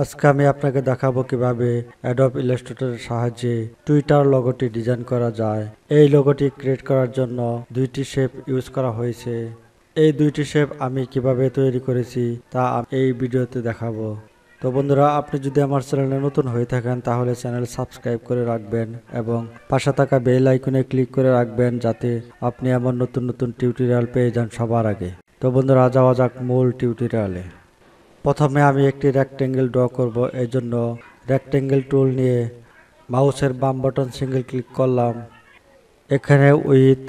আজকে আমি আপনাকে দেখাবো কিভাবে অ্যাডব ইলাস্ট্রেটরের সাহায্যে টুইটার লোগোটি ডিজাইন করা যায় এই লগোটি ক্রিয়েট করার জন্য দুইটি শেপ ইউজ করা হয়েছে এই দুইটি শেপ আমি কিভাবে তৈরি করেছি তা এই ভিডিওতে দেখাবো তো বন্ধুরা আপনি যদি আমার চ্যানেলে নতুন হয়ে থাকেন তাহলে চ্যানেল সাবস্ক্রাইব করে রাখবেন এবং পাশে থাকা বেল আইকনে ক্লিক করে রাখবেন যাতে আপনি আমার নতুন নতুন টিউটোরিয়াল পেয়ে যান সবার আগে তো বন্ধুরা যাওয়া যাক মূল টিউটোরিয়ালে প্রথমে আমি একটি রেক্টেঙ্গেল ড্র করব এই জন্য রেক্টেঙ্গেল টুল নিয়ে মাউসের বাম বটন সিঙ্গেল ক্লিক করলাম এখানে width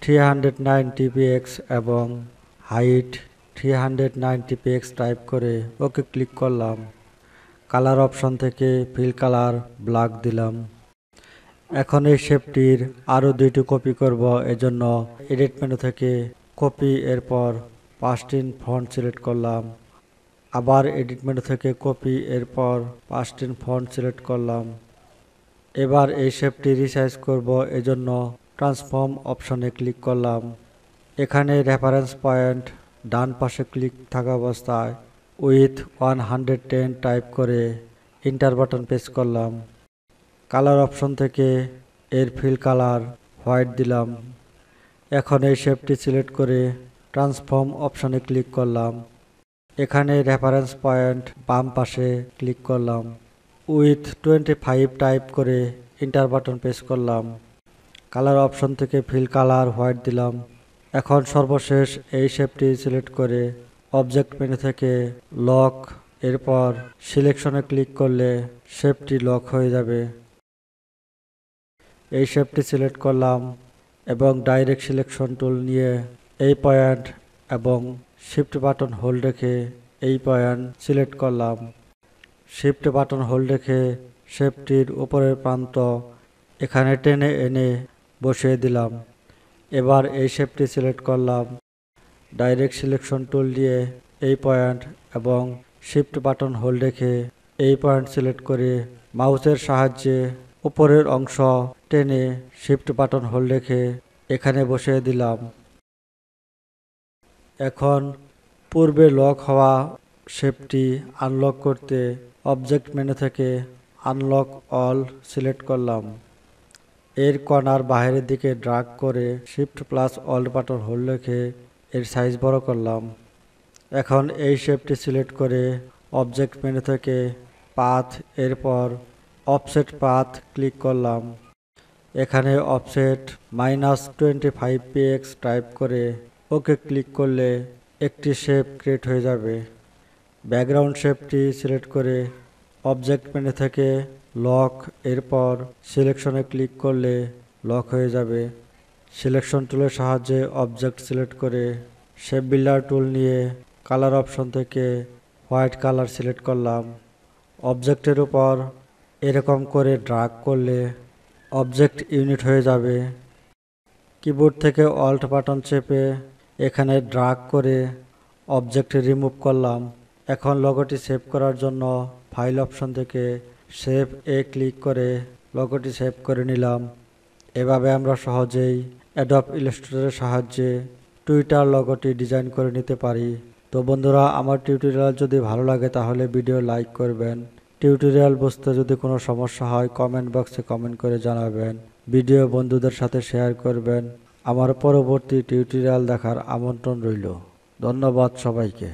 three hundred ninety PX এবং height three hundred ninety PX type করে ওকে ক্লিক করলাম কালার অপশন থেকে ফিল কালার ব্ল্যাক দিলাম এখন এই শেপটির আরও দুইটি কপি করব এজন্য এডিট মেনু থেকে কপি এরপর পাঁচটিন ফ্রন্ট সিলেক্ট করলাম আবার এডিট মেনু থেকে কপি এরপর পাস্টিন ফন্ট সিলেক্ট করলাম এবার এই শেপটি রিসাইজ করব এজন্য ট্রান্সফর্ম অপশনে ক্লিক করলাম এখানে রেফারেন্স পয়েন্ট ডান পাশে ক্লিক থাকা অবস্থায় width one hundred ten type করে ইন্টার বাটন প্রেস করলাম কালার অপশন থেকে এর ফিল কালার হোয়াইট দিলাম এখন এই শেপটি সিলেক্ট করে ট্রান্সফর্ম অপশনে ক্লিক করলাম এখানে রেফারেন্স পয়েন্ট বাম পাশে ক্লিক করলাম উইথ টোয়েন্টি ফাইভ টাইপ করে ইন্টার বাটন প্রেস করলাম কালার অপশন থেকে ফিল কালার হোয়াইট দিলাম এখন সর্বশেষ এই শেপটি সিলেক্ট করে অবজেক্ট মেনু থেকে লক এরপর সিলেকশনে ক্লিক করলে শেপটি লক হয়ে যাবে এই শেপটি সিলেক্ট করলাম এবং ডাইরেক্ট সিলেকশন টুল নিয়ে এই পয়েন্ট এবং শিফট বাটন হোল্ড রেখে এই পয়েন্ট সিলেক্ট করলাম শিফট বাটন হোল্ড রেখে শেপটির উপরের প্রান্ত এখানে টেনে এনে বসিয়ে দিলাম এবার এই শেপটি সিলেক্ট করলাম ডাইরেক্ট সিলেকশন টুল দিয়ে এই পয়েন্ট এবং শিফট বাটন হোল্ড রেখে এই পয়েন্ট সিলেক্ট করে মাউসের সাহায্যে উপরের অংশ টেনে শিফট বাটন হোল্ড রেখে এখানে বসিয়ে দিলাম এখন পূর্বে লক হওয়া শেপটি আনলক করতে অবজেক্ট মেনে থেকে আনলক অল সিলেক্ট করলাম এর কর্নার বাইরের দিকে ড্রাগ করে shift plus alt button hold রেখে এর সাইজ বড় করলাম এখন এই শেপটি সিলেক্ট করে অবজেক্ট মেনে থেকে পাথ এরপর অফসেট পাথ ক্লিক করলাম এখানে offset minus twenty five PX type করে ওকে ক্লিক করলে একটি শেপ ক্রিয়েট হয়ে যাবে ব্যাকগ্রাউন্ড শেপটি সিলেক্ট করে অবজেক্ট প্যানে থেকে লক এরপর সিলেকশনে ক্লিক করলে লক হয়ে যাবে সিলেকশন টুলের সাহায্যে অবজেক্ট সিলেক্ট করে শেপ বিল্ডার টুল নিয়ে কালার অপশন থেকে হোয়াইট কালার সিলেক্ট করলাম অবজেক্টের উপর এরকম করে ড্রাগ করলে অবজেক্ট ইউনিট হয়ে যাবে কিবোর্ড থেকে অল্ট বাটন চেপে এখানে ড্রাগ করে অবজেক্ট রিমুভ করলাম এখন লগোটি সেভ করার জন্য ফাইল অপশন থেকে সেভ এ ক্লিক করে লগোটি সেভ করে নিলাম এভাবে আমরা সহজেই অ্যাডপ ইলাস্ট্রেটরের সাহায্যে টুইটার লগোটি ডিজাইন করে নিতে পারি তো বন্ধুরা আমার টিউটোরিয়াল যদি ভালো লাগে তাহলে ভিডিও লাইক করবেন টিউটোরিয়াল বুঝতে যদি কোনো সমস্যা হয় কমেন্ট বক্সে কমেন্ট করে জানাবেন ভিডিও বন্ধুদের সাথে শেয়ার করবেন আমার পরবর্তী টিউটোরিয়াল দেখার আমন্ত্রণ রইল ধন্যবাদ সবাইকে